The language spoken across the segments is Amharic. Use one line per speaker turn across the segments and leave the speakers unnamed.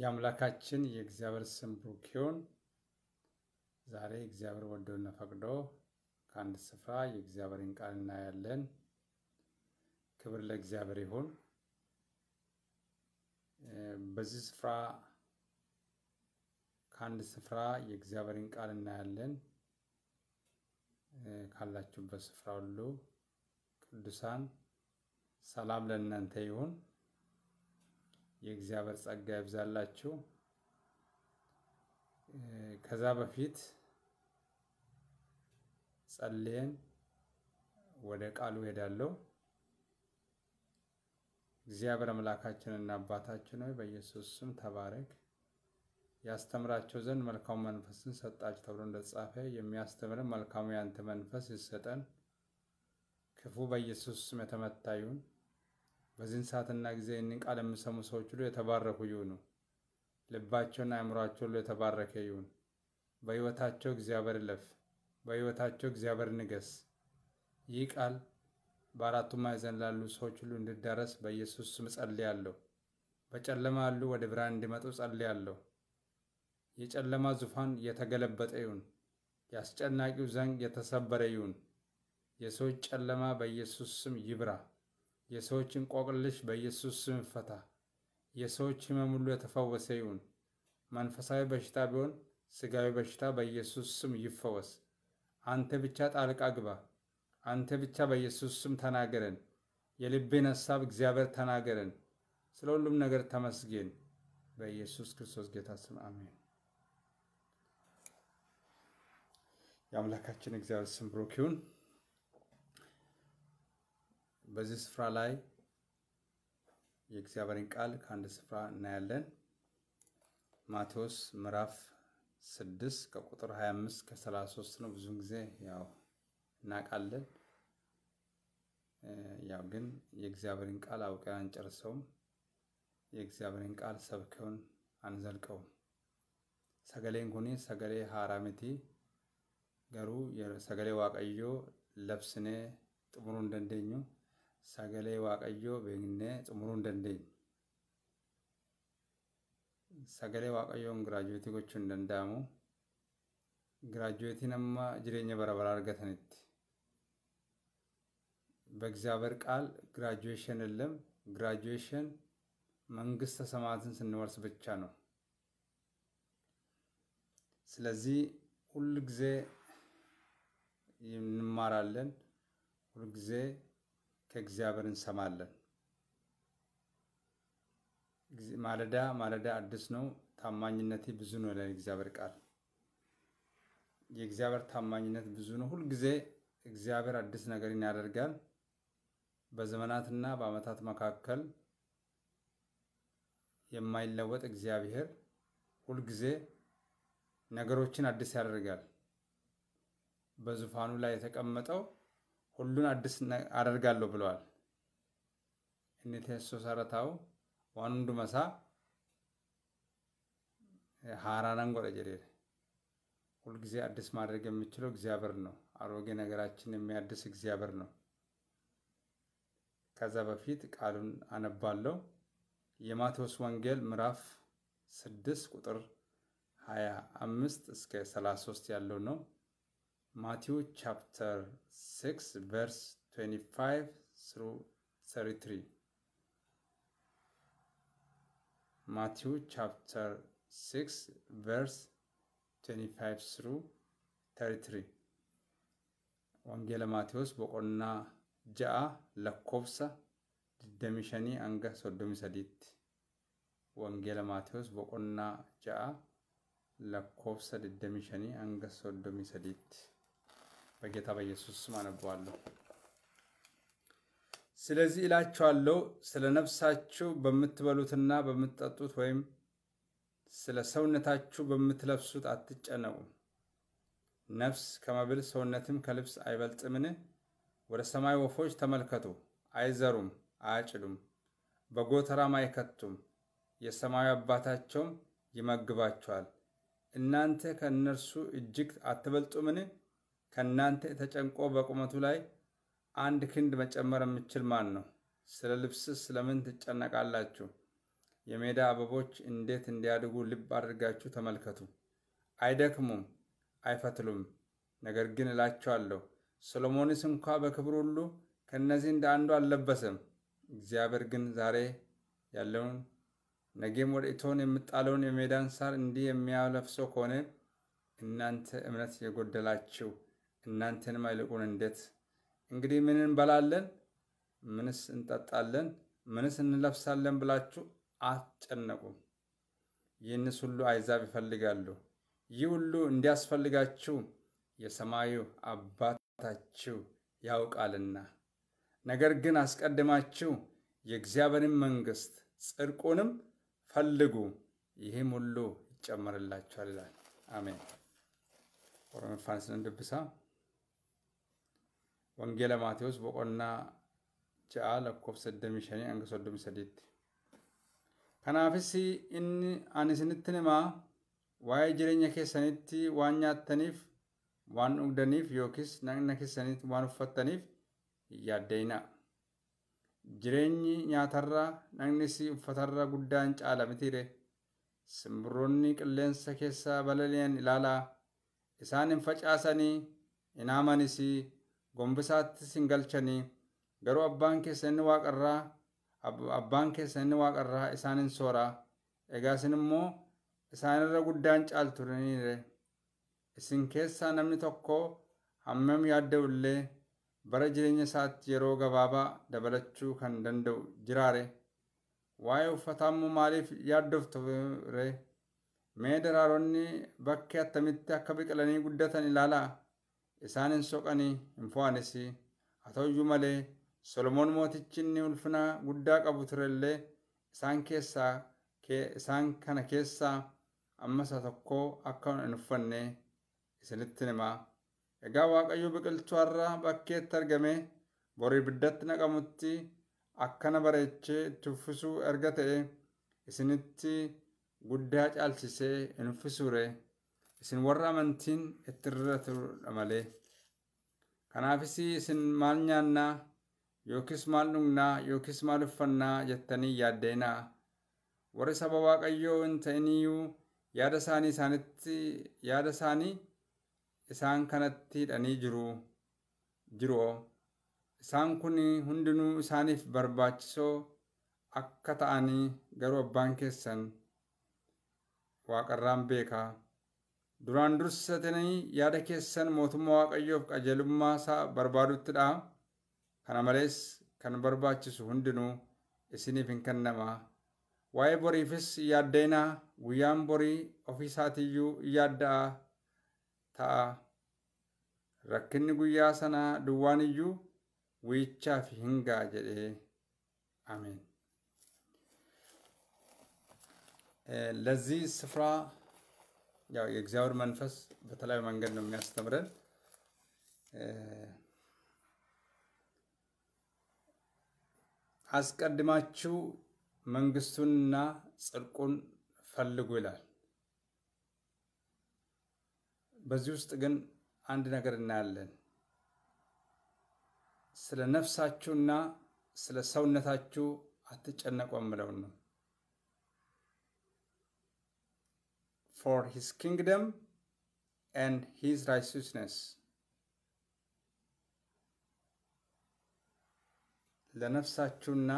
የአምላካችን የእግዚአብሔር ስም ብሩክ ይሁን። ዛሬ እግዚአብሔር ወዶና ፈቅዶ ከአንድ ስፍራ የእግዚአብሔርን ቃል እናያለን። ክብር ለእግዚአብሔር ይሁን። በዚህ ስፍራ ከአንድ ስፍራ የእግዚአብሔርን ቃል እናያለን። ካላችሁበት ስፍራ ሁሉ ቅዱሳን ሰላም ለእናንተ ይሁን። የእግዚአብሔር ጸጋ ይብዛላችሁ። ከዛ በፊት ጸልየን ወደ ቃሉ ሄዳለሁ። እግዚአብሔር አምላካችንና አባታችን ሆይ በኢየሱስ ስም ተባረክ። ያስተምራቸው ዘንድ መልካሙ መንፈስን ሰጣችሁ ተብሎ እንደተጻፈ የሚያስተምርን መልካሙ ያንተ መንፈስ ይሰጠን። ክፉ በኢየሱስ ስም የተመታ ይሁን። በዚህን ሰዓትና ጊዜ ይህንን ቃል የሚሰሙ ሰዎች ሁሉ የተባረኩ ይሁኑ። ልባቸውና አእምሯቸው ሁሉ የተባረከ ይሁን። በሕይወታቸው እግዚአብሔር ለፍ፣ በሕይወታቸው እግዚአብሔር ንገስ። ይህ ቃል በአራቱ ማዕዘን ላሉ ሰዎች ሁሉ እንድዳረስ በኢየሱስ ስም ጸልያለሁ። በጨለማ ያሉ ወደ ብርሃን እንዲመጡ ጸልያለሁ። የጨለማ ዙፋን የተገለበጠ ይሁን። የአስጨናቂው ዘንግ የተሰበረ ይሁን። የሰዎች ጨለማ በኢየሱስ ስም ይብራ። የሰዎች እንቆቅልሽ በኢየሱስ ስም ይፈታ። የሰዎች ሕመም ሁሉ የተፈወሰ ይሁን። መንፈሳዊ በሽታ ቢሆን ስጋዊ በሽታ በኢየሱስ ስም ይፈወስ። አንተ ብቻ ጣልቃ ግባ። አንተ ብቻ በኢየሱስ ስም ተናገረን። የልቤን ሐሳብ እግዚአብሔር ተናገረን። ስለ ሁሉም ነገር ተመስገን። በኢየሱስ ክርስቶስ ጌታ ስም አሜን። የአምላካችን እግዚአብሔር ስም ብሩክ ይሁን። በዚህ ስፍራ ላይ የእግዚአብሔርን ቃል ከአንድ ስፍራ እናያለን። ማቴዎስ ምዕራፍ 6 ከቁጥር 25 ከ33 ነው። ብዙን ጊዜ ያው እናውቃለን። ያው ግን የእግዚአብሔርን ቃል አውቀን አንጨርሰውም። የእግዚአብሔርን ቃል ሰብከውን አንዘልቀውም። ሰገሌን ሁኔ ሰገሌ ሃራምቲ ገሩ ሰገሌ ዋቀዮ ለብስኔ ጥሙሩ እንደንደኙ sagalee waaqayyoo beeknee xumuruun dandeenya. Sagalee waaqayyoon giraajuweetii gochuun hin danda'amu. Giraajuweetiin amma jireenya bara baraa argatanitti በእግዚአብሔር ቃል ግራጁዌሽን የለም። ግራጁዌሽን መንግስተ ሰማያትን ስንወርስ ብቻ ነው። ስለዚህ ሁል ጊዜ እንማራለን፣ ሁል ጊዜ ከእግዚአብሔር እንሰማለን። ማለዳ ማለዳ አዲስ ነው፣ ታማኝነቴ ብዙ ነው ይላል እግዚአብሔር ቃል። የእግዚአብሔር ታማኝነት ብዙ ነው። ሁልጊዜ እግዚአብሔር አዲስ ነገርን ያደርጋል። በዘመናትና በዓመታት መካከል የማይለወጥ እግዚአብሔር ሁልጊዜ ነገሮችን አዲስ ያደርጋል። በዙፋኑ ላይ የተቀመጠው ሁሉን አዲስ አደርጋለሁ ብለዋል። እኒ ቴሶ ሰረታው ዋንዱመሳ ሀራናን ጎደ ጀዴ ሁልጊዜ አዲስ ማድረግ የሚችለው እግዚአብሔር ነው። አሮጌ ነገራችን የሚያድስ እግዚአብሔር ነው። ከዛ በፊት ቃሉን አነባለሁ። የማቴዎስ ወንጌል ምዕራፍ 6 ቁጥር አምስት እስከ 33 ያለው ነው። Matthew chapter 6, verse 25 through 33. Matthew chapter 6, verse 25 through 33. Wangela Maatiyuus bokonna ja'a lakkoofsa demishani anga 33tti. Wangeela Maatiyuus boqonnaa ja'a lakkoofsa demishani anga 33tti. በጌታ በኢየሱስ ስም አነበዋለሁ። ስለዚህ እላችኋለሁ ስለ ነፍሳችሁ በምትበሉትና በምትጠጡት ወይም ስለ ሰውነታችሁ በምትለብሱት አትጨነቁም። ነፍስ ከመብል ሰውነትም ከልብስ አይበልጥምን? ወደ ሰማይ ወፎች ተመልከቱ። አይዘሩም፣ አያጭዱም፣ በጎተራም አይከቱም፣ የሰማዩ አባታቸውም ይመግባቸዋል። እናንተ ከእነርሱ እጅግ አትበልጡምን? ከእናንተ ተጨንቆ በቁመቱ ላይ አንድ ክንድ መጨመር የምችል ማን ነው? ስለ ልብስስ ስለምን ትጨነቃላችሁ? የሜዳ አበቦች እንዴት እንዲያድጉ ልብ አድርጋችሁ ተመልከቱ። አይደክሙም፣ አይፈትሉም። ነገር ግን እላችኋለሁ ሰሎሞንስ እንኳ በክብር ሁሉ ከእነዚህ እንደ አንዱ አልለበሰም። እግዚአብሔር ግን ዛሬ ያለውን ነገም ወደ እቶን የምጣለውን የሜዳን ሳር እንዲህ የሚያለብሰው ከሆነ እናንተ እምነት የጎደላችሁ እናንተንም አይልቁን እንዴት? እንግዲህ ምን እንበላለን፣ ምንስ እንጠጣለን፣ ምንስ እንለብሳለን ብላችሁ አትጨነቁም። ይህንስ ሁሉ አይዛብ ይፈልጋሉ። ይህ ሁሉ እንዲያስፈልጋችሁ የሰማዩ አባታችሁ ያውቃልና። ነገር ግን አስቀድማችሁ የእግዚአብሔርን መንግሥት ጽድቁንም ፈልጉ፣ ይህም ሁሉ ይጨመርላችኋል ይላል። አሜን። ኦሮሚፋንስን ድብሳ ወንጌለ ማቴዎስ በቆና ጃ ለኮፍ 35 አንገ 38 ከናፍሲ እን አንስንትንማ ዋይ ጅረኝ ከሰንት ዋኛተኒፍ ዋን ኡግደኒፍ ዮክስ ናንነከሰንት ዋን ኡፈተኒፍ ያደይና ጅረኝ ኛተራ ናንነሲ ኡፈተራ ጉዳን ጫላ ምትሬ ስምሮኒ ቅለንሰ ከሳ በለሊያን ኢላላ እሳንን ፈጫሰኒ እናማኒሲ gombisaatti sin galchanii garuu abbaan keessa inni waaqarraa abbaan keessa inni waaqarraa isaan hin sooraa egaa isin isaanirra guddaan caaltu turaniire isin keessaa namni tokko hammam yaadda'u illee bara jireenya isaatti yeroo gabaabaa dabalachuu kan danda'u jiraare waa'ee uffataa immoo maaliif yaaddoftu ree mee daraaronni bakkee attamitti akka biqilanii guddatan ilaalaa isaan hin soqanii hin fo'anis haa ta'uyyuu malee solomoon mootichi inni ulfina guddaa qabu turellee isaan keessaa isaan kana keessaa ammas haa tokkoo akka hin uffanne isinitti himaa egaa waaqayyo biqiltuu har'a bakkeetti argame borii biddatti naqamutti akkana bareechee itti uffisuu erga ta'e isinitti guddaa caalchisee hin uffisure. isin warra amantiin itti irra turudha malee. Kanaafis isin maal nyaannaa yookiis maal dhugnaa yookiis maal uffannaa jettanii yaaddeenaa. Warri saba Waaqayyoo hin ta'iniyyuu yaada isaanii isaanitti yaada isaanii isaan kanatti hidhanii jiru jiroo. Isaan kun hundinuu isaaniif barbaachisoo akka ta'anii garuu abbaan keessan waaqarraan beekaa. duraan dursa tanii yaada keessan mootummaa waaqayyoof qajeelummaa isaa barbaaduttidha. Kana malees kan barbaachisu hundinuu isiniif hin kennama. Waa'ee boriifis yaaddeenaa guyyaan borii ofiisaatiyyuu isaatiiyyuu yaaddaa ta'a. Rakkinni guyyaa sanaa duwwaan iyyuu wiyyichaaf hin ga'a jedhee ameen. Lazzii ስፍራ ያው የእግዚአብሔር መንፈስ በተለያዩ መንገድ ነው የሚያስተምረን። አስቀድማችሁ መንግስቱንና ጽድቁን ፈልጉ ይላል። በዚህ ውስጥ ግን አንድ ነገር እናያለን። ስለ ነፍሳችሁና ስለ ሰውነታችሁ አትጨነቁ ምለውን ነው። for his kingdom and his righteousness. ለነፍሳችሁና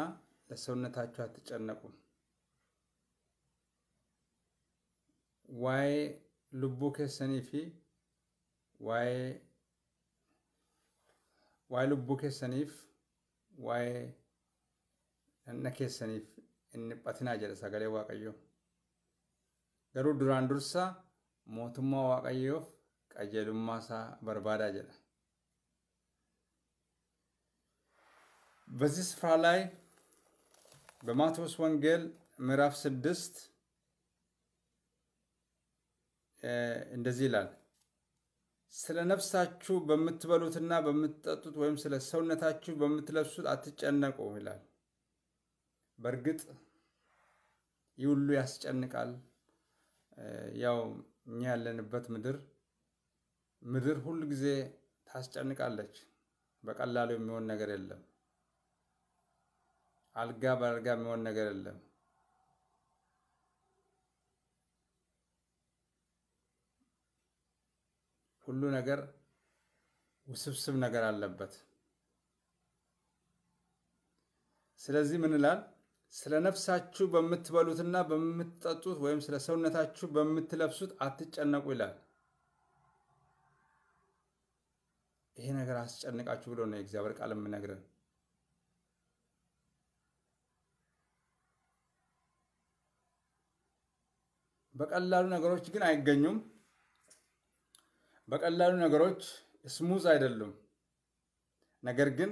ለሰውነታችሁ አትጨነቁም። ዋይ ልቡ ኬሰኒፊ ዋይ ዋይ ልቡ ኬሰኒፍ ዋይ እነ ኬሰኒፍ እንጳትና ጀለ ሰገሌ ዋቀዮ Garuu duraan dursaa mootummaa waaqayyoof qajeelummaa isaa barbaadaa jedha. በዚህ ስፍራ ላይ በማቴዎስ ወንጌል ምዕራፍ ስድስት እንደዚህ ይላል፣ ስለ ነፍሳችሁ በምትበሉትና በምትጠጡት ወይም ስለ ሰውነታችሁ በምትለብሱት አትጨነቁ ይላል። በእርግጥ ይህ ሁሉ ያስጨንቃል፣ ያው እኛ ያለንበት ምድር ምድር ሁል ጊዜ ታስጨንቃለች። በቀላሉ የሚሆን ነገር የለም። አልጋ በአልጋ የሚሆን ነገር የለም። ሁሉ ነገር ውስብስብ ነገር አለበት። ስለዚህ ምን ይላል? ስለ ነፍሳችሁ በምትበሉትና በምትጠጡት ወይም ስለ ሰውነታችሁ በምትለብሱት አትጨነቁ ይላል። ይሄ ነገር አስጨንቃችሁ ብሎ ነው የእግዚአብሔር ቃል የምነግረን። በቀላሉ ነገሮች ግን አይገኙም። በቀላሉ ነገሮች ስሙዝ አይደሉም። ነገር ግን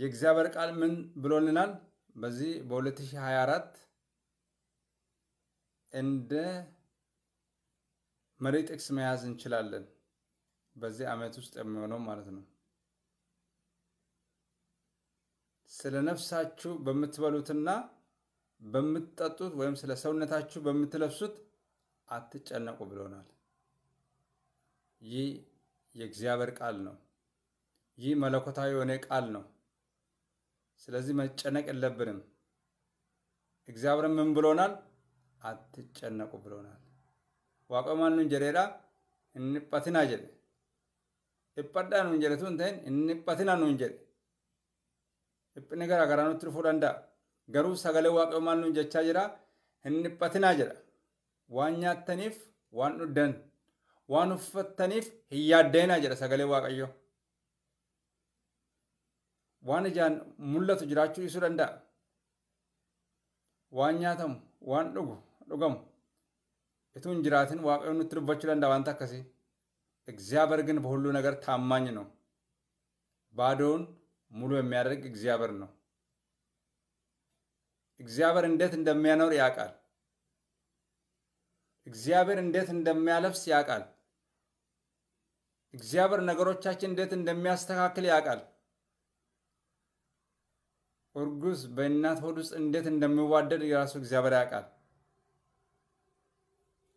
የእግዚአብሔር ቃል ምን ብሎልናል? በዚህ በ2024 እንደ መሪ ጥቅስ መያዝ እንችላለን። በዚህ ዓመት ውስጥ የሚሆነው ማለት ነው። ስለ ነፍሳችሁ በምትበሉትና በምትጠጡት ወይም ስለ ሰውነታችሁ በምትለብሱት አትጨነቁ ብሎናል። ይህ የእግዚአብሔር ቃል ነው። ይህ መለኮታዊ የሆነ ቃል ነው። ስለዚህ መጨነቅ የለብንም። እግዚአብሔር ምን ብሎናል? አትጨነቁ ብሎናል። ዋቆማኑ እንጀሬራ እንጳትና ጀል እጳዳ ኑ እንጀረቱ እንጳትና ነው እንጀረ እጵኒ ገራ ገራኑ ትርፉ ገሩ ሰገለ ዋቆማኑ እንጀቻ ጅራ እንጳትና ጀራ ዋኛ ተኒፍ waan ደን waan uffattaniif hin yaaddeenaa jedha waan ijaan mul'atu jiraachuu dhiisuu danda'a. Waan nyaatamu, waan dhugu, dhugamu itoo hin jiraatin waaqayyoon nutti dubbachuu danda'a waanta akkasii. እግዚአብሔር ግን በሁሉ ነገር ታማኝ ነው። ባዶውን ሙሉ የሚያደርግ እግዚአብሔር ነው። እግዚአብሔር እንዴት እንደሚያኖር ያውቃል። እግዚአብሔር እንዴት እንደሚያለብስ ያውቃል። እግዚአብሔር ነገሮቻችን እንዴት እንደሚያስተካክል ያውቃል። እርጉዝ በእናት ሆድ ውስጥ እንዴት እንደሚዋደድ የራሱ እግዚአብሔር ያውቃል።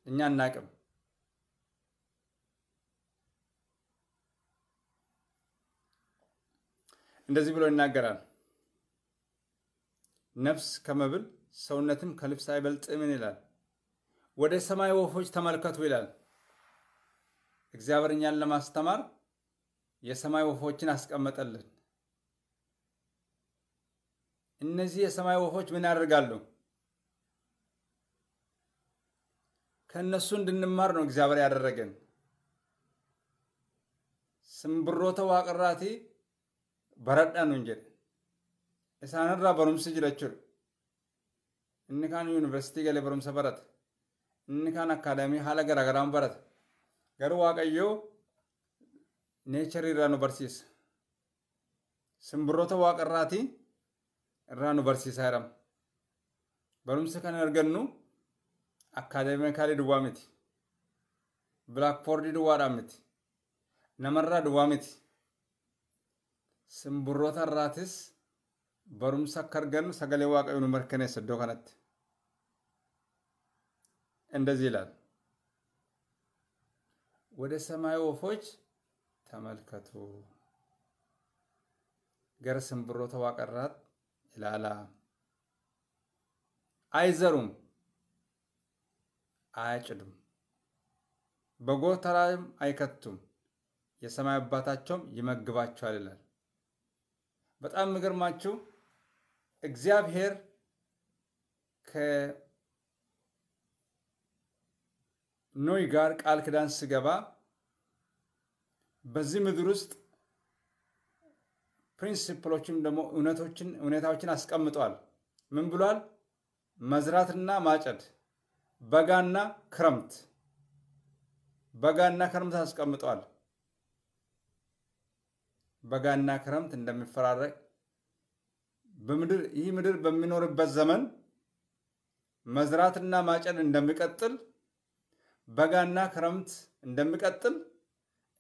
እኛ አናቅም። እንደዚህ ብሎ ይናገራል። ነፍስ ከመብል ሰውነትም ከልብስ አይበልጥምን ይላል። ወደ ሰማይ ወፎች ተመልከቱ ይላል። እግዚአብሔር እኛን ለማስተማር የሰማይ ወፎችን አስቀመጠልን። እነዚህ የሰማይ ወፎች ምን ያደርጋሉ? ከእነሱ እንድንማር ነው እግዚአብሔር ያደረገን። ስምብሮተ ዋቅራቲ ነው እንጀል እሳንራ በሩምስ ጅለችር እንካን ዩኒቨርሲቲ ገሌ በሩምሰ በረት እንካን አካዳሚ ሀለ ገራገራም በረት ገሩ ዋቀዮ ኔቸር ይራኑ በርሲስ ስምብሮተ ዋቅራቲ irraa nu barsiisaa jirama. Barumsa kan argannu akkaataa akkaadameekaalii duwwaa miti. Bilaakboordii duwwaadhaan miti. Namarraa duwwaa miti. Simbirroota irraatis barumsa akka argannu sagalee waaqayyoon nu mirkaneessa iddoo kanatti. እንደዚህ ይላል፣ ወደ ሰማይ ወፎች tamalkatu. Gara simbirroota waaqarraatti. ላላ አይዘሩም፣ አያጭዱም፣ በጎተራም አይከቱም፣ የሰማይ አባታቸውም ይመግባቸዋል ይላል። በጣም የሚገርማችሁ እግዚአብሔር ከኖይ ጋር ቃል ክዳን ስገባ በዚህ ምድር ውስጥ ፕሪንሲፕሎችን ደግሞ እውነቶችን ሁኔታዎችን አስቀምጧል። ምን ብሏል? መዝራትና ማጨድ፣ በጋና ክረምት በጋና ክረምት አስቀምጧል። በጋና ክረምት እንደሚፈራረቅ በምድር ይህ ምድር በሚኖርበት ዘመን መዝራትና ማጨድ እንደሚቀጥል በጋና ክረምት እንደሚቀጥል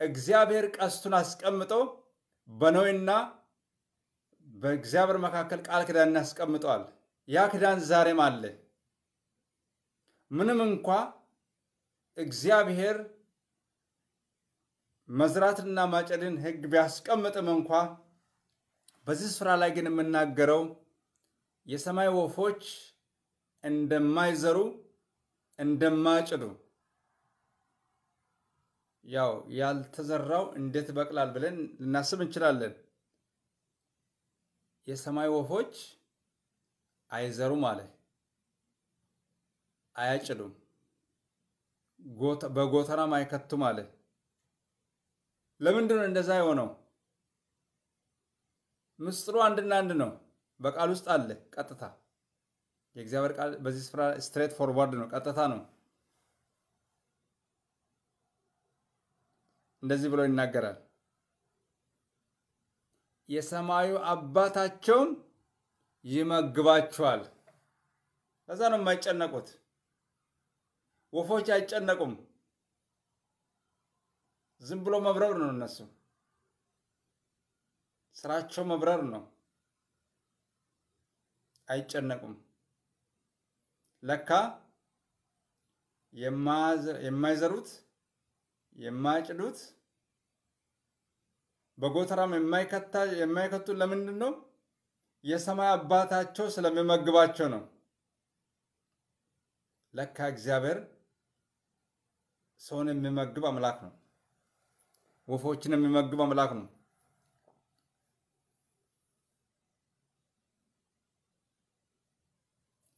እግዚአብሔር ቀስቱን አስቀምጦ በነዌና በእግዚአብሔር መካከል ቃል ኪዳን እናስቀምጠዋል። ያ ኪዳን ዛሬም አለ። ምንም እንኳ እግዚአብሔር መዝራትና ማጨድን ሕግ ቢያስቀምጥም እንኳ በዚህ ስፍራ ላይ ግን የምናገረው የሰማይ ወፎች እንደማይዘሩ እንደማጭዱ ያው ያልተዘራው እንዴት ይበቅላል ብለን ልናስብ እንችላለን። የሰማይ ወፎች አይዘሩም አለ፣ አያጭዱም፣ በጎተራም አይከቱም አለ። ለምንድን ነው እንደዛ የሆነው? ምስጢሩ አንድና አንድ ነው። በቃል ውስጥ አለ። ቀጥታ የእግዚአብሔር ቃል በዚህ ስፍራ ስትሬት ፎርዋርድ ነው፣ ቀጥታ ነው። እንደዚህ ብሎ ይናገራል። የሰማዩ አባታቸውም ይመግባቸዋል። ከዛ ነው የማይጨነቁት። ወፎች አይጨነቁም። ዝም ብሎ መብረር ነው እነሱ ስራቸው መብረር ነው። አይጨነቁም። ለካ የማይዘሩት የማያጭዱት በጎተራም የማይከቱ ለምንድን ነው? የሰማይ አባታቸው ስለሚመግባቸው ነው። ለካ እግዚአብሔር ሰውን የሚመግብ አምላክ ነው። ወፎችን የሚመግብ አምላክ ነው።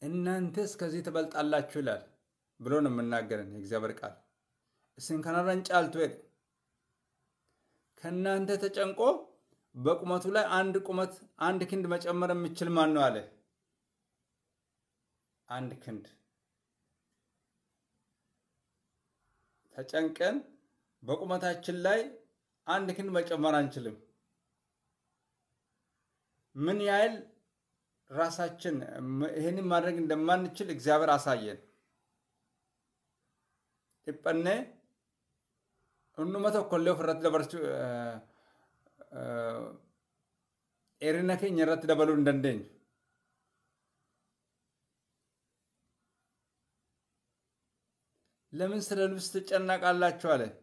እናንተ እስከዚህ ትበልጣላችሁ ይላል ብሎ ነው የምናገረን የእግዚአብሔር ቃል እስን ከናራን አልትወድ ከእናንተ ተጨንቆ በቁመቱ ላይ አንድ ቁመት አንድ ክንድ መጨመር የሚችል ማን ነው አለ። አንድ ክንድ ተጨንቀን በቁመታችን ላይ አንድ ክንድ መጨመር አንችልም። ምን ያህል ራሳችን ይህንን ማድረግ እንደማንችል እግዚአብሔር አሳየን። ጢጳኔ dhundhuma tokkollee ofirratti dabarsuu dheerina keenya irratti dabaluu hin dandeenyu. cannaa qaallaachuu ልብስ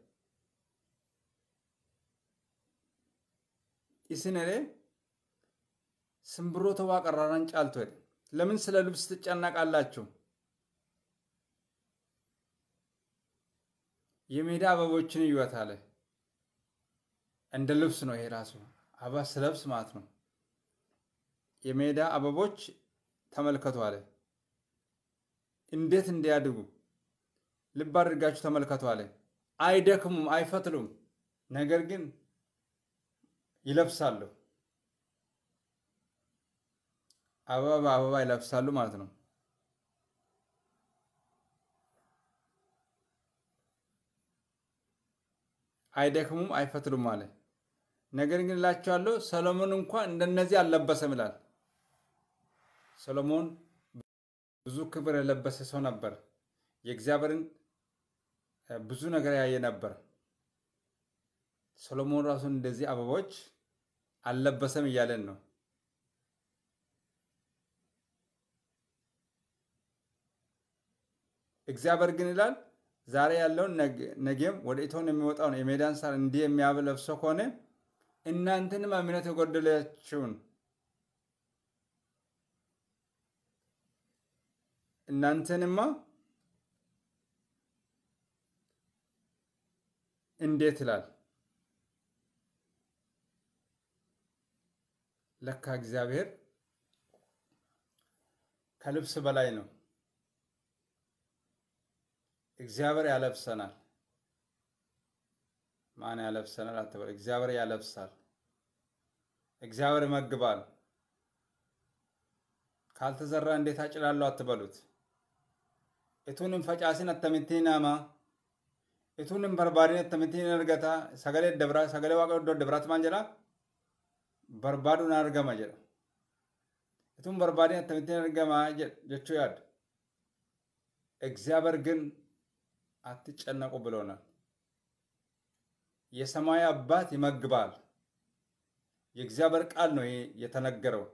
Isin illee simbirroota waaqarraa irraan caaltu. Lamin ለምን ስለ cannaa qaallaachuu. የሜዳ አበቦችን እዩዋት አለ። እንደ ልብስ ነው ይሄ ራሱ አበባ ስለብስ ማለት ነው። የሜዳ አበቦች ተመልከቱ አለ። እንዴት እንዲያድጉ ልብ አድርጋችሁ ተመልከቱ አለ። አይደክሙም፣ አይፈትሉም፣ ነገር ግን ይለብሳሉ። አበባ በአበባ ይለብሳሉ ማለት ነው። አይደክሙም፣ አይፈትሉም አለ። ነገር ግን እላችኋለሁ ሰሎሞን እንኳ እንደነዚህ አልለበሰም ይላል። ሰሎሞን ብዙ ክብር የለበሰ ሰው ነበር። የእግዚአብሔርን ብዙ ነገር ያየ ነበር። ሰሎሞን ራሱን እንደዚህ አበቦች አልለበሰም እያለን ነው። እግዚአብሔር ግን ይላል ዛሬ ያለውን ነገም ወደ እቶን የሜዳን ሳር እንዲህ የሚያበለብሶ ከሆነ እናንተንም እምነት የጎደላችሁን እናንተንማ እንዴት ይላል። ለካ እግዚአብሔር ከልብስ በላይ ነው። እግዚአብሔር ያለብሰናል። ማን ያለብሰናል አትበል። እግዚአብሔር ያለብሳል። እግዚአብሔር ይመግባል። ካልተዘራ እንዴት አጭላለሁ አትበሉት። እቱንም ፈጫሲን አተምቲናማ እቱንም በርባሪን አተምቲን እርገታ ሰገሌ ደብራ ሰገሌ ዋቀዶ ደብራት ማን ጀላ በርባዱን አርገማ ጀላ እቱን በርባሪን አተምቲን እርገማ ጀቹ ያድ እግዚአብሔር ግን አትጨነቁ ብሎናል። የሰማይ አባት ይመግባል። የእግዚአብሔር ቃል ነው የተነገረው።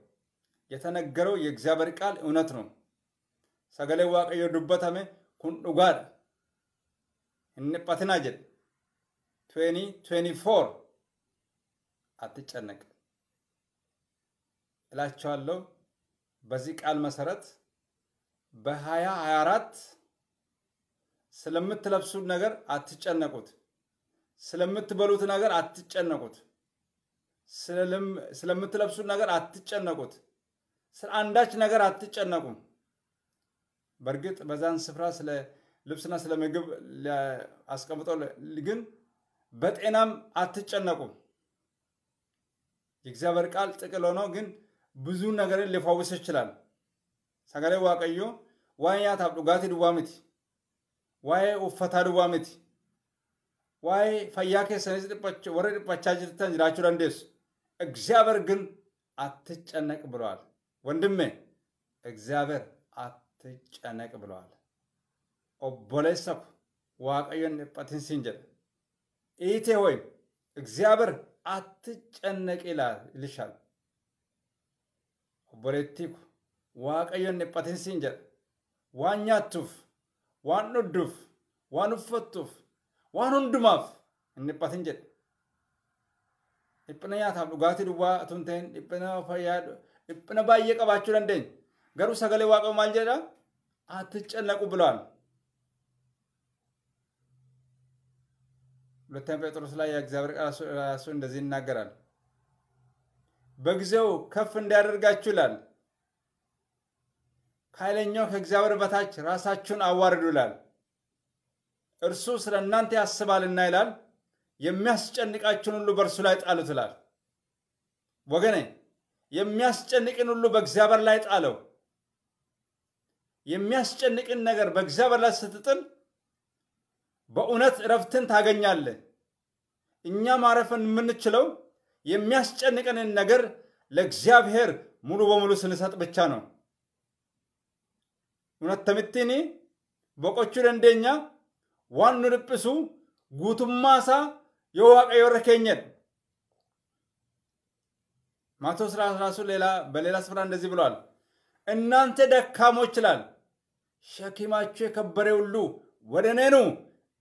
የተነገረው የእግዚአብሔር ቃል እውነት ነው። ሰገሌ ዋቀዮ ዱበተሜ ኩን ዱጋድ እንጳትና ጀድ ትዌኒ አትጨነቅ እላቸዋለሁ። በዚህ ቃል መሰረት በ2024 ስለምትለብሱት ነገር አትጨነቁት፣ ስለምትበሉት ነገር አትጨነቁት፣ ስለምትለብሱት ነገር አትጨነቁት፣ ስለ አንዳች ነገር አትጨነቁም። በእርግጥ በዛን ስፍራ ስለ ልብስና ስለ ምግብ አስቀምጠው፣ ግን በጤናም አትጨነቁም። የእግዚአብሔር ቃል ጥቅል ሆኖ ግን ብዙ ነገርን ሊፈውስ ይችላል። ሰገሬ ዋቀዮ ዋንያ ታብ ዱጋቲ ዱዋምቲ waa'ee uffataa duwwaa miti. Waa'ee fayyaa keessanis warra dhiphachaa jirtan jiraachuu dandeessu. Egzaabeer gin ati ግን አትጨነቅ wandimme egzaabeer ati አትጨነቅ ብለዋል። obboleessa ኮ waaqayyoon dhiphatiin siin jedha iitee dhiite ሆይ እግዚአብሔር አትጨነቅ ይልሻል። obboleettii ኮ waaqayyoon dhiphatiin siin jedha waan nyaattuuf waan dhudduuf waan uffattuuf waan hundumaaf hin dhiphatin jedhu. Dhiphina nyaataaf dhugaatii duwwaa otoo hin ta'in dhiphina fayyaa dhiphina baay'ee qabaachuu dandeenya. Garuu sagalee waaqaa maal jedhaa? Ati callaqu bilaan. ሁለተኛ ጴጥሮስ ላይ የእግዚአብሔር ቃል ራሱ እንደዚህ ይናገራል። በጊዜው kaffin እንዲያደርጋችሁ ይላል። ከኃይለኛው ከእግዚአብሔር በታች ራሳችሁን አዋርዱ ይላል። እርሱ ስለ እናንተ ያስባልና ይላል። የሚያስጨንቃችሁን ሁሉ በእርሱ ላይ ጣሉት ይላል። ወገኔ የሚያስጨንቅን ሁሉ በእግዚአብሔር ላይ ጣለው። የሚያስጨንቅን ነገር በእግዚአብሔር ላይ ስትጥል በእውነት እረፍትን ታገኛለህ። እኛ ማረፍን የምንችለው የሚያስጨንቀንን ነገር ለእግዚአብሔር ሙሉ በሙሉ ስንሰጥ ብቻ ነው። akkamittiin boqochuu dandeenya waan nu dhiphisu guutummaa isaa yoo waaqayyo irra keenyedha ማቴዎስ ራሱ ሌላ በሌላ ስፍራ እንደዚህ ብሏል። እናንተ ደካሞች ይላል፣ ሸኪማችሁ የከበረ ሁሉ ወደ እኔ ኑ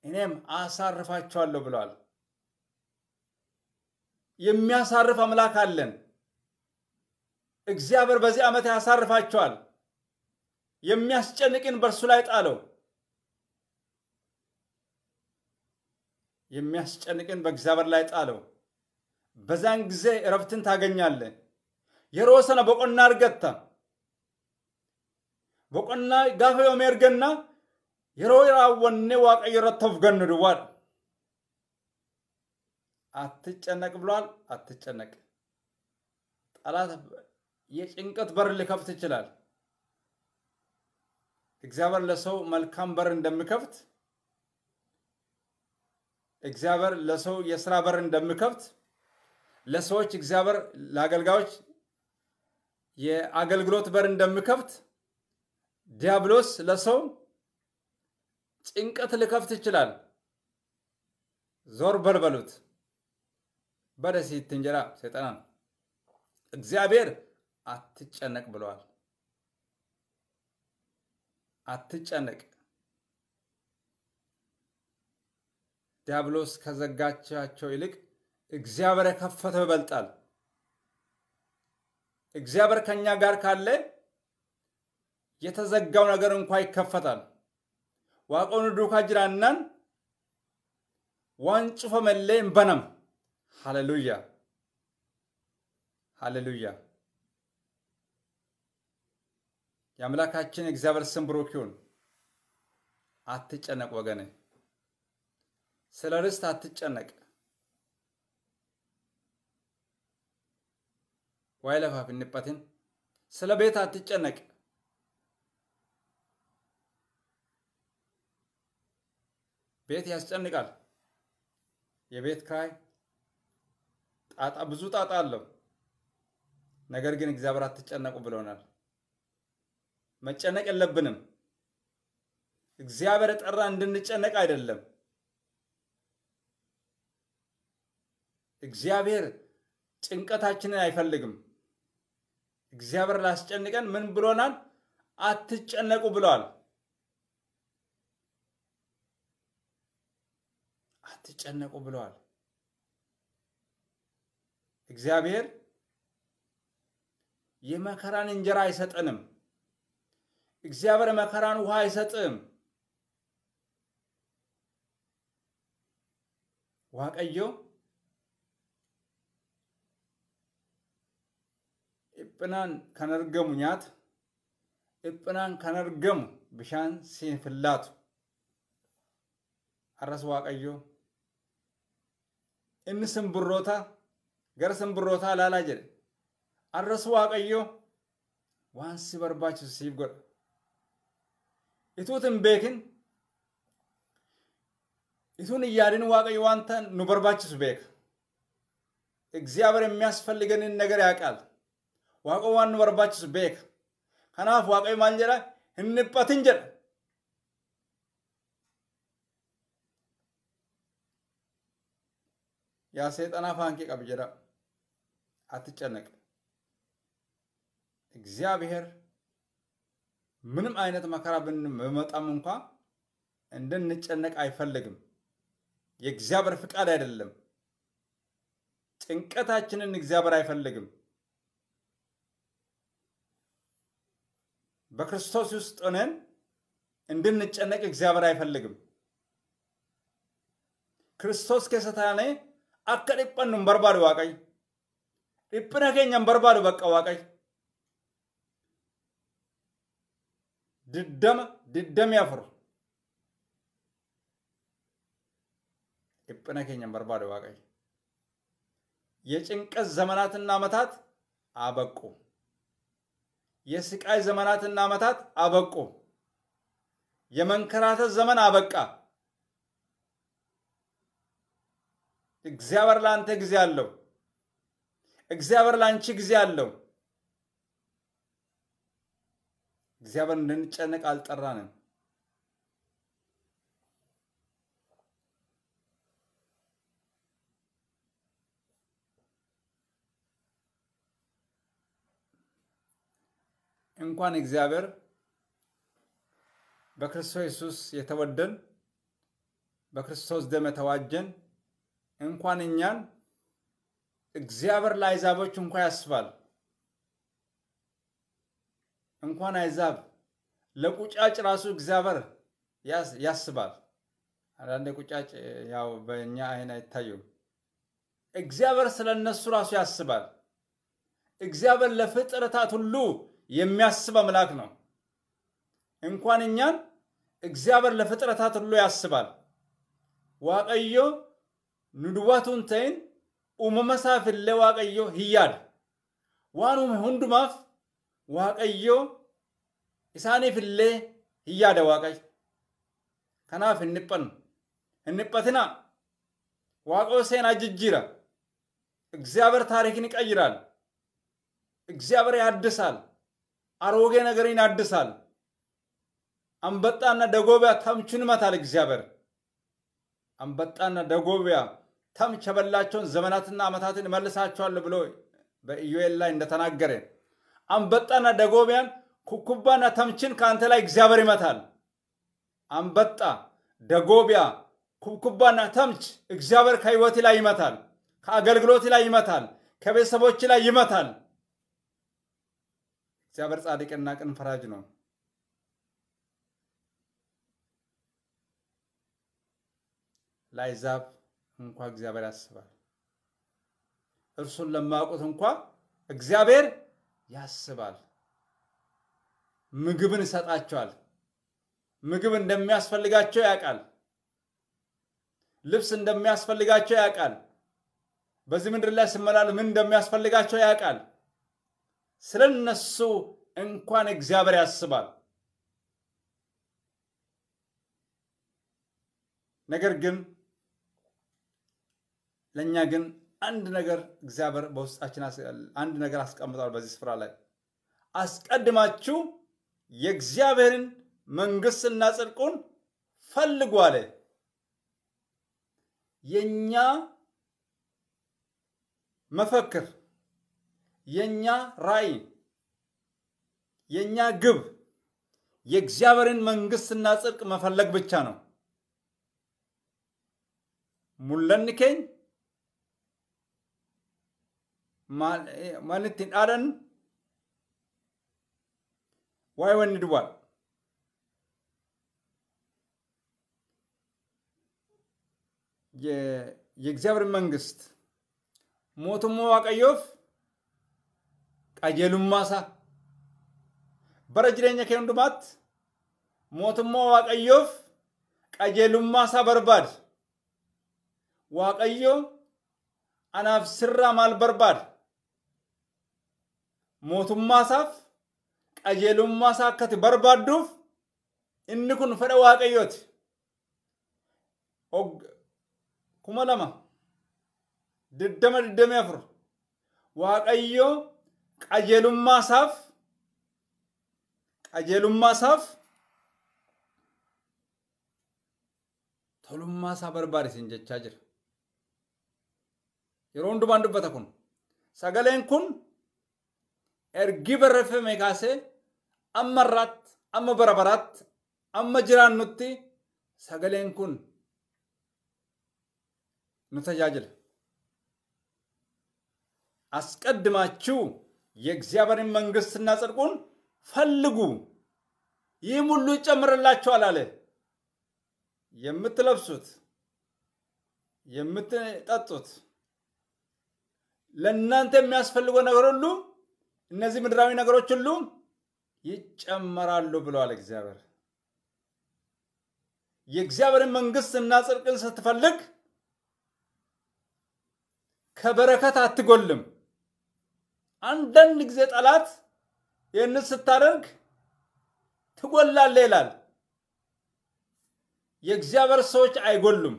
እኔም አሳርፋችኋለሁ ብሏል። የሚያሳርፍ አምላክ አለን። እግዚአብሔር በዚህ ዓመት ያሳርፋቸዋል። የሚያስጨንቅን በእርሱ ላይ ጣለው። የሚያስጨንቅን በእግዚአብሔር ላይ ጣለው። በዛን ጊዜ እረፍትን ታገኛለ። የሮሰነ በቆና እርገታ በቆና ጋፈ ዮሜርገና yeroo የሮ ራወኔ ዋቀ የረተፍ ገንድዋል አትጨነቅ ብሏል። አትጨነቅ። ጠላት የጭንቀት በር ሊከፍት ይችላል። እግዚአብሔር ለሰው መልካም በር እንደሚከፍት እግዚአብሔር ለሰው የስራ በር እንደሚከፍት ለሰዎች እግዚአብሔር ለአገልጋዮች የአገልግሎት በር እንደሚከፍት ዲያብሎስ ለሰው ጭንቀት ሊከፍት ይችላል። ዞር በልበሉት በደሴት እንጀራ ሰይጣናን እግዚአብሔር አትጨነቅ ብለዋል። አትጨነቅ፣ ዲያብሎስ ከዘጋቻቸው ይልቅ እግዚአብሔር የከፈተው ይበልጣል። እግዚአብሔር ከእኛ ጋር ካለ የተዘጋው ነገር እንኳ ይከፈታል። ዋቆን ዱካ ጅራናን ዋን ጩፈ መሌ እምበነም ሃሌሉያ ሃሌሉያ የአምላካችን እግዚአብሔር ስም ብሩክ ይሁን። አትጨነቅ ወገን፣ ስለ ርስት አትጨነቅ። ዋይ ለፋፍ እንበትን ስለ ቤት አትጨነቅ። ቤት ያስጨንቃል። የቤት ክራይ ጣጣ ብዙ ጣጣ አለው። ነገር ግን እግዚአብሔር አትጨነቁ ብሎናል። መጨነቅ የለብንም። እግዚአብሔር ጠራ እንድንጨነቅ አይደለም። እግዚአብሔር ጭንቀታችንን አይፈልግም። እግዚአብሔር ላስጨንቀን ምን ብሎናል? አትጨነቁ ብለዋል። አትጨነቁ ብለዋል። እግዚአብሔር የመከራን እንጀራ አይሰጠንም። እግዚአብሔር መከራን ውሃ አይሰጥም ውሃ ቀዮ እጵናን ከነርገሙ ኛት እጵናን ብሻን ሲንፍላቱ አረስ ዋቀዮ እን ስንብሮታ ገር ስንብሮታ ላላ ጀደ አረስ ዋቀዮ ዋን ሲበርባችሁ ሲብ ituutin beekin ituun hin waaqayyo waan ta'an nu barbaachisu beeka. Egzaabiyeer የሚያስፈልገንን ነገር ያውቃል። waaqo waan nu barbaachisu beeka. Kanaaf waaqayyo maal jedha? Hin dhiphatin jedha. Yaa seexanaa faankii qabu jedha. Ati canaqa. Egzaabiyeer ምንም አይነት መከራ ብንመጣም እንኳ እንድንጨነቅ አይፈልግም። የእግዚአብሔር ፍቃድ አይደለም። ጭንቀታችንን እግዚአብሔር አይፈልግም። በክርስቶስ ውስጥ ሆነን እንድንጨነቅ እግዚአብሔር አይፈልግም። ክርስቶስ ከሰታኔ አከ ዲጳኑን በርባዱ ዋቀይ ዲጵነ ኬኛን በርባዱ በቃ ዋቀይ ድደም ድደም afur dhiphina keenyan ዋቀይ የጭንቀት ዘመናትና ዓመታት አበቁ። የስቃይ ዘመናትና ዓመታት አበቁ። የመንከራተት ዘመን አበቃ። እግዚአብሔር ለአንተ ጊዜ አለው። እግዚአብሔር ለአንቺ ጊዜ አለው። እግዚአብሔር እንድንጨነቅ አልጠራንም። እንኳን እግዚአብሔር በክርስቶስ ኢየሱስ የተወደን በክርስቶስ ደም የተዋጀን እንኳን እኛን እግዚአብሔር ለአሕዛቦች እንኳ ያስባል። እንኳን አይዛብ ለቁጫጭ ራሱ እግዚአብሔር ያስባል። አንዳንድ ቁጫጭ ያው በእኛ አይን አይታዩም። እግዚአብሔር ስለ እነሱ ራሱ ያስባል። እግዚአብሔር ለፍጥረታት ሁሉ የሚያስብ አምላክ ነው። እንኳን እኛን እግዚአብሔር ለፍጥረታት ሁሉ ያስባል። ዋቀዮ ንድዋቱን ተይን ኡመመሳፊ ለ ህያድ ዋኑም ሁንዱማፍ waaqayyoo isaaniifillee hin yaada waaqayyo. Kanaaf hin dhiphannu. Hin dhiphatinaa. Waaqoo seenaa jijjiira. እግዚአብሔር ታሪክን ይቀይራል። እግዚአብሔር ያድሳል። አሮጌ ነገርን ያድሳል። አንበጣና ደጎቢያ ተምቹን ይመታል እግዚአብሔር። አንበጣና ደጎቢያ ተምች የበላቸውን ዘመናትና ዓመታትን እመልሳቸዋለሁ ብሎ በኢዮኤል ላይ እንደተናገረ አንበጣና ደጎቢያን ኩኩባና ተምችን ከአንተ ላይ እግዚአብሔር ይመታል። አንበጣ፣ ደጎቢያ፣ ኩብኩባና ተምች እግዚአብሔር ከህይወት ላይ ይመታል፣ ከአገልግሎት ላይ ይመታል፣ ከቤተሰቦች ላይ ይመታል። እግዚአብሔር ጻድቅና ቅን ፈራጅ ነው። ለአሕዛብ እንኳ እግዚአብሔር ያስባል። እርሱን ለማያውቁት እንኳ እግዚአብሔር ያስባል። ምግብን ይሰጣቸዋል። ምግብ እንደሚያስፈልጋቸው ያውቃል። ልብስ እንደሚያስፈልጋቸው ያውቃል። በዚህ ምድር ላይ ስመላል ምን እንደሚያስፈልጋቸው ያውቃል። ስለ እነሱ እንኳን እግዚአብሔር ያስባል። ነገር ግን ለእኛ ግን አንድ ነገር እግዚአብሔር በውስጣችን አንድ ነገር አስቀምጧል። በዚህ ስፍራ ላይ አስቀድማችሁ የእግዚአብሔርን መንግስትና ጽድቁን ፈልጉ አለ። የኛ መፈክር፣ የኛ ራይ የኛ ግብ የእግዚአብሔርን መንግስትና ጽድቅ መፈለግ ብቻ ነው። ሙለንኬኝ maal ittiin dhaadhan waa'ee wanni duwwaadha. የእግዚአብሔር መንግስት ሞቱሞ ዋቀዮፍ ቀጀሉማሳ በረ ጅሬኛ ከ ሁንዱማት ሞቱሞ ዋቀዮፍ ቀጀሉማሳ በርባድ ዋቀዮ አናፍ ስራ ማል በርባድ mootummaa isaaf qajeelummaa isaa akka itti barbaadduuf inni kun fedha waaqayyooti. kuma lama diddama diddamii afur waaqayyoo qajeelummaa isaaf qajeelummaa isaaf tolummaa isaa barbaadesin jechaa jira. Yeroo hundumaan dubbata kun sagaleen kun. ergi barreeffame kaasee ammarraatti amma bara baraatti amma jiraannutti sagaleen kun nu tajaajila. አስቀድማችሁ የእግዚአብሔርን መንግስትና ጽድቁን ፈልጉ፣ ይህም ሁሉ ይጨምርላችኋል አለ። የምትለብሱት የምትጠጡት ለእናንተ የሚያስፈልገው ነገር ሁሉ እነዚህ ምድራዊ ነገሮች ሁሉ ይጨመራሉ ብለዋል እግዚአብሔር። የእግዚአብሔርን መንግስት እና ጽድቅን ስትፈልግ ከበረከት አትጎልም። አንዳንድ ጊዜ ጠላት ይህን ስታደርግ ትጎላለ ይላል። የእግዚአብሔር ሰዎች አይጎሉም።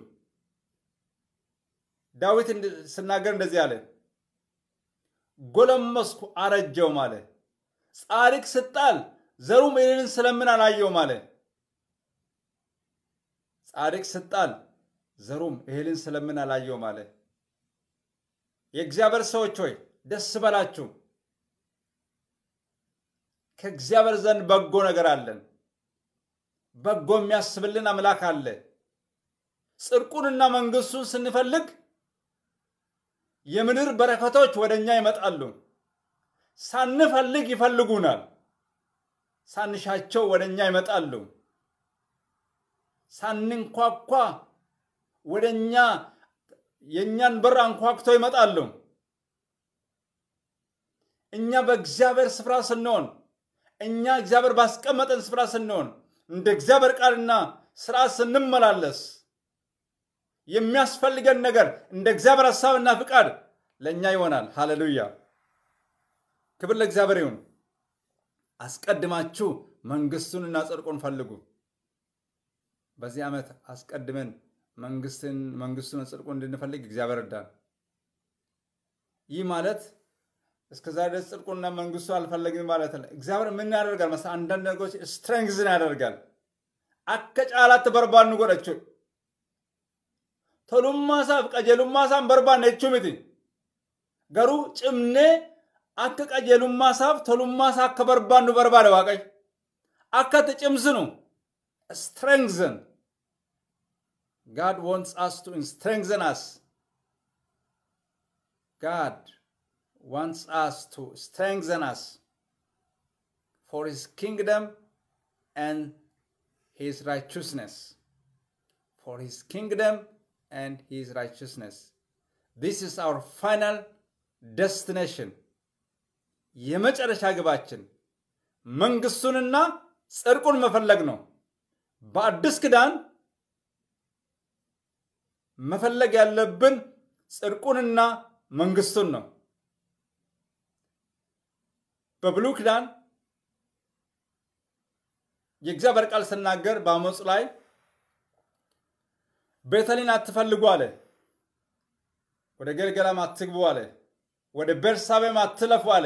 ዳዊት ስናገር እንደዚህ አለ፣ ጎለመስኩ፣ አረጀው ማለ። ጻድቅ ስጣል ዘሩ ምድርን ስለምን አላየው ማለ። ጻድቅ ስጣል ዘሩም እህልን ስለምን አላየው ማለ። የእግዚአብሔር ሰዎች ሆይ ደስ በላችሁ፣ ከእግዚአብሔር ዘንድ በጎ ነገር አለን። በጎ የሚያስብልን አምላክ አለ። ጽድቁንና መንግስቱን ስንፈልግ የምድር በረከቶች ወደ እኛ ይመጣሉ። ሳንፈልግ ይፈልጉናል። ሳንሻቸው ወደ እኛ ይመጣሉ። ሳንንኳኳ ወደ እኛ የእኛን በር አንኳኩተው ይመጣሉ። እኛ በእግዚአብሔር ስፍራ ስንሆን፣ እኛ እግዚአብሔር ባስቀመጠን ስፍራ ስንሆን፣ እንደ እግዚአብሔር ቃልና ስርዓት ስንመላለስ የሚያስፈልገን ነገር እንደ እግዚአብሔር ሀሳብና ፍቃድ ለእኛ ይሆናል። ሃሌሉያ! ክብር ለእግዚአብሔር ይሁን። አስቀድማችሁ መንግስቱንና ጽድቁን ፈልጉ። በዚህ ዓመት አስቀድመን መንግስትን መንግስቱን ጽድቁን እንድንፈልግ እግዚአብሔር እርዳን። ይህ ማለት እስከዛሬ ዛሬ ድረስ ጽድቁና መንግስቱ አልፈለግም ማለት ነው። እግዚአብሔር ምን ያደርጋል መሰለህ? አንዳንድ ነገሮች ስትሬንግዝን ያደርጋል። አከጫላት በርባን ጎደችው tolummaasaaf qajeelummaasaaf barbaanne jechuu miti garuu cimnee akka qajeelummaasaaf tolummaasaa akka barbaannu barbaada waaqayyo akka itti cimsinu strengthen God wants us to strengthen us. God wants us to strengthen us for His kingdom and His righteousness. For His kingdom and his righteousness. This is our final destination. የመጨረሻ ግባችን መንግስቱንና ጽድቁን መፈለግ ነው። በአዲስ ክዳን መፈለግ ያለብን ጽድቁንና መንግስቱን ነው። በብሉይ ክዳን የእግዚአብሔር ቃል ስናገር በአሞጽ ላይ ቤተልን አትፈልጉ አለ። ወደ ገልገላም አትግቡ አለ። ወደ ቤርሳቤም አትለፉ አለ።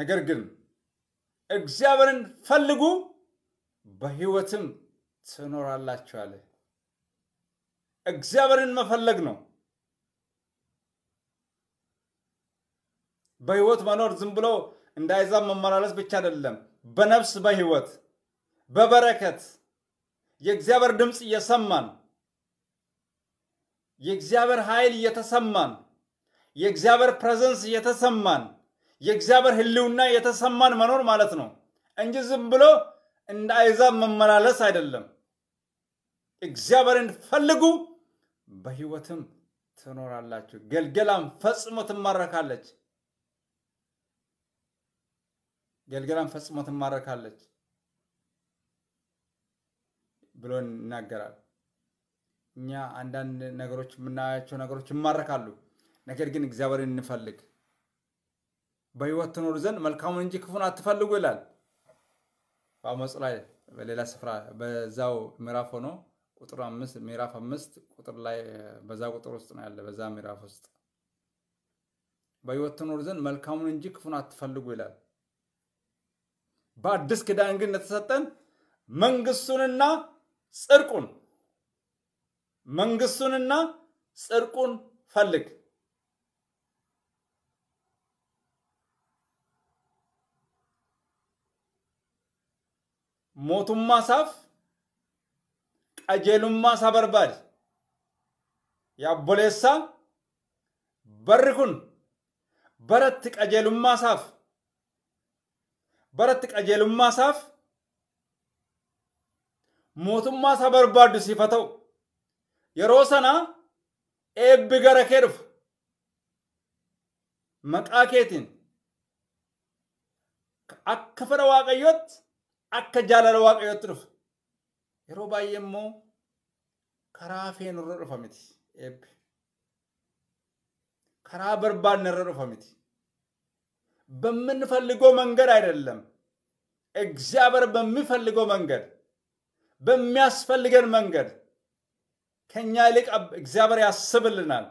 ነገር ግን እግዚአብሔርን ፈልጉ በህይወትም ትኖራላችሁ አለ። እግዚአብሔርን መፈለግ ነው። በህይወት መኖር ዝም ብሎ እንዳይዛ መመላለስ ብቻ አይደለም፣ በነፍስ በህይወት በበረከት የእግዚአብሔር ድምፅ እየሰማን የእግዚአብሔር ኃይል እየተሰማን የእግዚአብሔር ፕሬዘንስ እየተሰማን የእግዚአብሔር ህልውና የተሰማን መኖር ማለት ነው እንጂ ዝም ብሎ እንደ አይዛብ መመላለስ አይደለም። እግዚአብሔርን ፈልጉ በህይወትም ትኖራላችሁ። ገልገላም ፈጽሞ ትማረካለች። ገልገላም ፈጽሞ ትማረካለች። ብሎ ይናገራል። እኛ አንዳንድ ነገሮች የምናያቸው ነገሮች ይማረካሉ። ነገር ግን እግዚአብሔርን እንፈልግ፣ በህይወት ትኖር ዘንድ መልካሙን እንጂ ክፉን አትፈልጉ ይላል በአሞጽ ላይ በሌላ ስፍራ በዛው ምዕራፍ ሆኖ ቁጥር አምስት ምዕራፍ አምስት ቁጥር ላይ በዛ ቁጥር ውስጥ ነው ያለ በዛ ምዕራፍ ውስጥ በህይወት ትኖር ዘንድ መልካሙን እንጂ ክፉን አትፈልጉ ይላል። በአዲስ ኪዳን ግን እንደተሰጠን መንግስቱንና ጽድቁን መንግስቱንና ጽድቁን ፈልግ። ሞቱማ ሳፍ ቀጀሉማ ሳበርባድ የአቦሌሳ barri kun baratti qajeelummaa isaaf baratti qajeelummaa isaaf mootummaa isaa haa ta'u yeroo sana eebbi gara kee dhufa maqaa keetiin akka fedha waaqayyootti akka jaalala waaqayyootti dhufa yeroo baay'ee immoo karaa feen irra dhufa miti eebbi karaa barbaadne irra dhufa miti በምንፈልገው መንገድ አይደለም እግዚአብሔር በሚፈልገው መንገድ በሚያስፈልገን መንገድ ከኛ ይልቅ እግዚአብሔር ያስብልናል።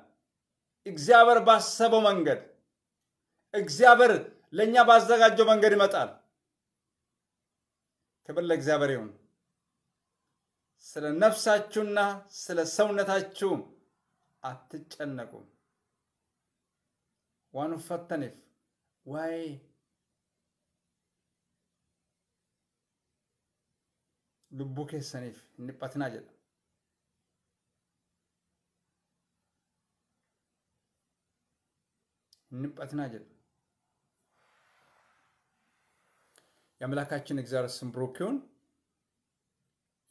እግዚአብሔር ባሰበው መንገድ እግዚአብሔር ለእኛ ባዘጋጀው መንገድ ይመጣል። ክብር ለእግዚአብሔር ይሁን። ስለ ነፍሳችሁና ስለ ሰውነታችሁ አትጨነቁም። ዋኑ ፈተኒፍ ዋይ lubbuu keessaniif hin dhiphatinaa jedha. Hin dhiphatinaa jedha. የአምላካችን እግዚአብሔር ስም ብሩክ ይሁን።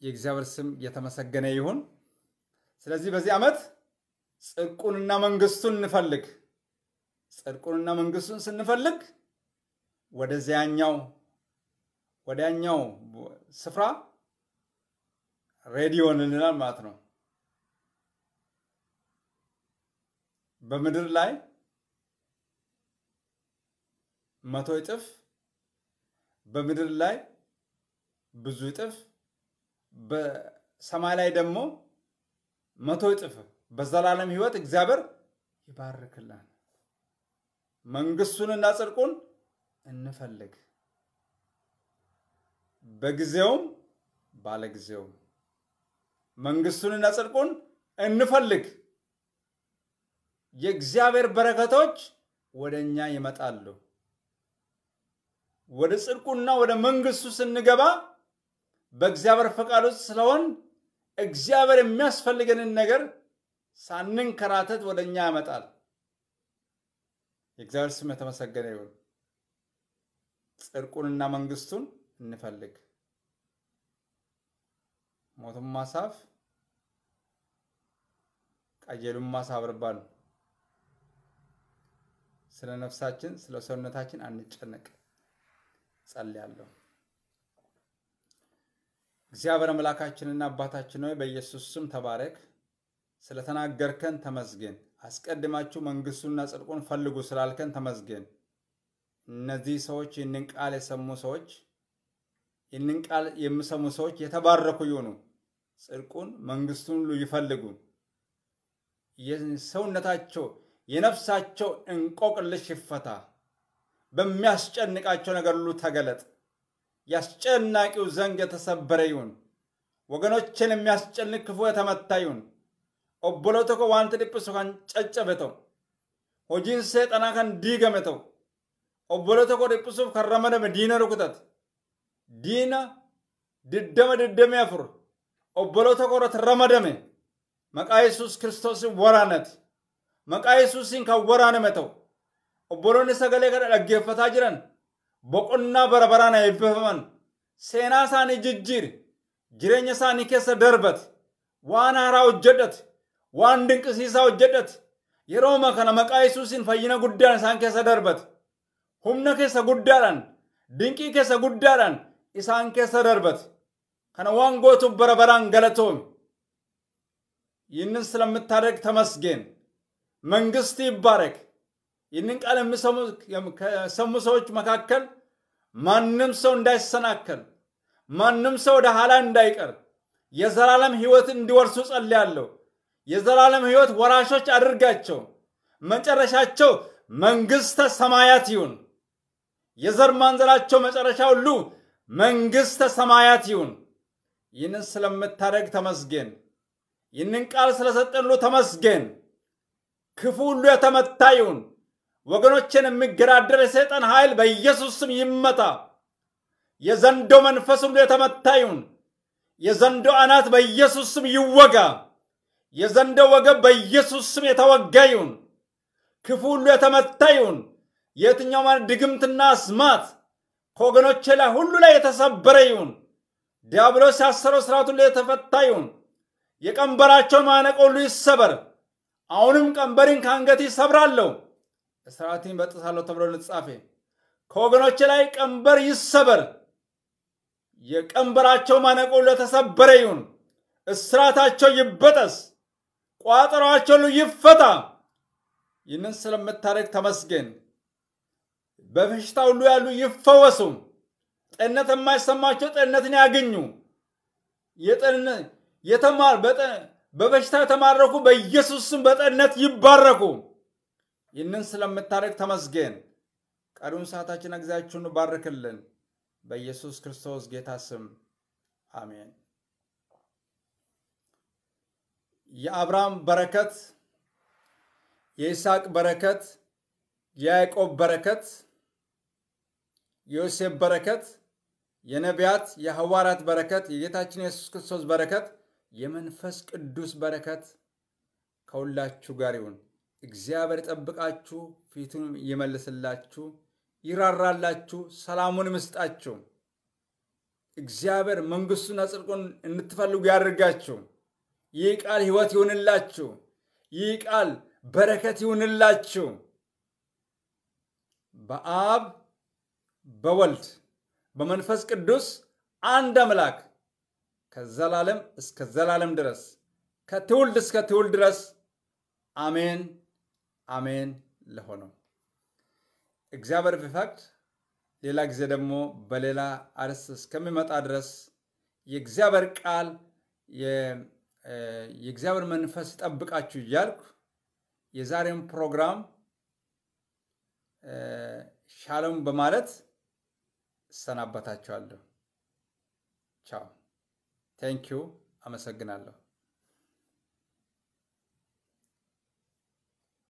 የእግዚአብሔር ስም የተመሰገነ ይሁን። ስለዚህ በዚህ ዓመት ጽድቁንና መንግስቱን እንፈልግ። ጽድቁንና መንግስቱን ስንፈልግ ወደዚያኛው ወዲያኛው ስፍራ ሬዲዮን እንላል ማለት ነው። በምድር ላይ መቶ እጥፍ በምድር ላይ ብዙ እጥፍ በሰማይ ላይ ደግሞ መቶ እጥፍ በዘላለም ህይወት እግዚአብሔር ይባርክልን። መንግስቱንና ጽድቁን እንፈልግ በጊዜውም ባለጊዜውም መንግስቱንና ጽድቁን እንፈልግ፣ የእግዚአብሔር በረከቶች ወደ እኛ ይመጣሉ። ወደ ጽድቁና ወደ መንግስቱ ስንገባ በእግዚአብሔር ፈቃድ ውስጥ ስለሆን እግዚአብሔር የሚያስፈልገንን ነገር ሳንንከራተት ወደ እኛ ያመጣል። የእግዚአብሔር ስም የተመሰገነ ይሁን። ጽድቁንና መንግስቱን እንፈልግ። mootummaasaaf qajeelummaa barbaannu ስለ ነፍሳችን ስለ ሰውነታችን አንጨነቅ። ጸልያለሁ። እግዚአብሔር አምላካችንና አባታችን ሆይ በኢየሱስ ስም ተባረክ። ስለተናገርከን ተመስገን። አስቀድማችሁ መንግስቱና ጽድቁን ፈልጉ ስላልከን ተመስገን። እነዚህ ሰዎች ይህንን ቃል የሰሙ ሰዎች ይህንን ቃል የሚሰሙ ሰዎች የተባረኩ ይሁኑ። ጽድቁን መንግስቱን ሁሉ ይፈልጉ። የሰውነታቸው የነፍሳቸው እንቆቅልሽ ይፈታ። በሚያስጨንቃቸው ነገር ሁሉ ተገለጥ። የአስጨናቂው ዘንግ የተሰበረ ይሁን። ወገኖችን የሚያስጨንቅ ክፉ የተመታ ይሁን። ኦቦሎቶኮ ዋንት ድጵሶ ከን ጨጨበተው ሆጂን ሴጠና ከን ዲገመተው ኦቦሎቶኮ ድጵሶ ከረመደመ ዲነ ርኩተት ዲነ ድደመ ድደመ ያፍሩ obboloota qorata ramadame maqaa yesus kiristoosin waraanate maqaa yesuusiin kan waraaname ta'u obboloonni sagalee kana dhaggeeffataa jiran boqonnaa bara baraan eebbifaman seenaa isaanii jijjiire jireenya isaanii keessa darbate waan haaraa hojjedhate waan dinqisiisaa hojjedhate yerooma kana maqaa yesuusiin fayyina guddaan isaan keessa darbate humna keessa guddaadhaan dinqii keessa guddaadhaan isaan keessa darbate kana waan gootuuf bara ይህንን ስለምታደርግ ተመስገን መንግስት ይባረክ ይህንን ቃል ከሰሙ ሰዎች መካከል ማንም ሰው እንዳይሰናከል ማንም ሰው ወደ ኋላ እንዳይቀር የዘላለም ህይወት እንዲወርሱ ጸልያለሁ የዘላለም ህይወት ወራሾች አድርጋቸው መጨረሻቸው መንግስተ ሰማያት ይሁን የዘር ማንዘራቸው መጨረሻ ሁሉ መንግስተ ሰማያት ይሁን ይህንን ስለምታደርግ ተመስገን። ይህንን ቃል ስለሰጠን ተመስገን። ክፉ ሁሉ የተመታ ይሁን። ወገኖችን የሚገዳደር የሰይጣን ኃይል በኢየሱስ ስም ይመታ። የዘንዶ መንፈስ ሁሉ የተመታ ይሁን። የዘንዶ አናት በኢየሱስ ስም ይወጋ። የዘንዶ ወገብ በኢየሱስ ስም የተወጋ ይሁን። ክፉ ሁሉ የተመታ ይሁን። የትኛውም ድግምትና አስማት ከወገኖቼ ላይ ሁሉ ላይ የተሰበረ ይሁን። ዲያብሎስ ያሰረው ስርዓት ሁሉ የተፈታ ይሁን። የቀንበራቸው ማነቆ ሁሉ ይሰበር። አሁንም ቀንበሪን ከአንገት ይሰብራለሁ፣ ስርዓትን በጥሳለሁ ተብሎ ልጻፈ ከወገኖች ላይ ቀንበር ይሰበር። የቀንበራቸው ማነቆ ሁሉ የተሰበረ ይሁን። እስራታቸው ይበጠስ፣ ቋጠሯቸው ሁሉ ይፈታ። ይህንን ስለምታደርግ ተመስገን። በበሽታ ሁሉ ያሉ ይፈወሱ። ጤንነት የማይሰማቸው ጤንነትን ያገኙ በበሽታ የተማረኩ ስም በጤንነት ይባረኩ። ይህንን ስለምታደርግ ተመስገን። ቀሪውን ሰዓታችን እግዚአችሁን ባርክልን። በኢየሱስ ክርስቶስ ጌታ ስም አሜን። የአብርሃም በረከት፣ የይስሐቅ በረከት፣ የያዕቆብ በረከት፣ የዮሴፍ በረከት የነቢያት የሐዋርያት በረከት የጌታችን የሱስ ክርስቶስ በረከት የመንፈስ ቅዱስ በረከት ከሁላችሁ ጋር ይሁን። እግዚአብሔር ይጠብቃችሁ፣ ፊቱን ይመልስላችሁ፣ ይራራላችሁ፣ ሰላሙን ምስጣችሁ። እግዚአብሔር መንግስቱን ጽድቁን እንትፈልጉ ያደርጋችሁ ይህ ቃል ሕይወት ይሁንላችሁ። ይህ ቃል በረከት ይሁንላችሁ። በአብ በወልድ በመንፈስ ቅዱስ አንድ አምላክ ከዘላለም እስከ ዘላለም ድረስ ከትውልድ እስከ ትውልድ ድረስ አሜን አሜን ለሆነው እግዚአብሔር ቢፈቅድ ሌላ ጊዜ ደግሞ በሌላ አርስ እስከሚመጣ ድረስ የእግዚአብሔር ቃል የእግዚአብሔር መንፈስ ይጠብቃችሁ እያልኩ የዛሬውን ፕሮግራም ሻሎም በማለት እሰናበታችኋለሁ። ቻው። ቴንኪዩ። አመሰግናለሁ።